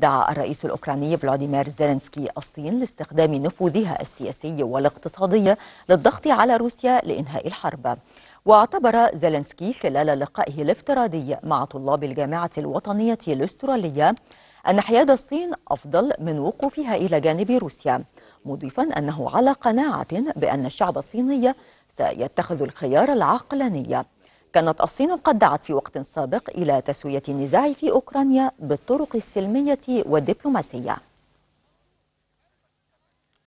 دعا الرئيس الأوكراني فلاديمير زيلنسكي الصين لاستخدام نفوذها السياسي والاقتصادي للضغط على روسيا لإنهاء الحرب واعتبر زيلنسكي خلال لقائه الافتراضي مع طلاب الجامعة الوطنية الأسترالية أن حياد الصين أفضل من وقوفها إلى جانب روسيا مضيفا أنه على قناعة بأن الشعب الصيني سيتخذ الخيار العقلاني كانت الصين قد دعت في وقت سابق إلى تسوية النزاع في أوكرانيا بالطرق السلمية والدبلوماسية